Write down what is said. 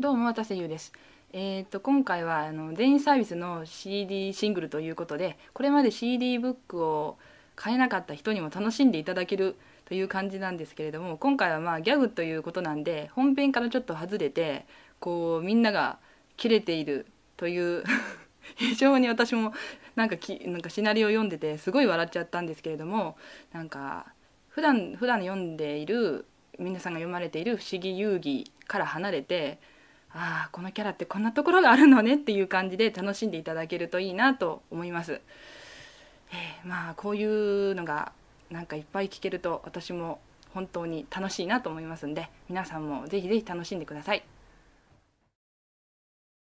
どうも渡瀬優です。えーと、と今回はあの全員サービスの CD シングルということでこれまで CD ブックを買えなかった人にも楽しんでいただけるという感じなんですけれども今回はまあギャグということなんで本編からちょっと外れてこうみんながキレているという非常に私もなんかきなんかシナリオ読んでてすごい笑っちゃったんですけれどもなんか普段普段読んでいる皆さんが読まれている「不思議遊戯」から離れてああこのキャラってこんなところがあるのねっていう感じで楽しんでいただけるといいなと思います。えー、まあこういうのがなんかいっぱい聞けると私も本当に楽しいなと思いますんで皆さんもぜひぜひ楽しんでください。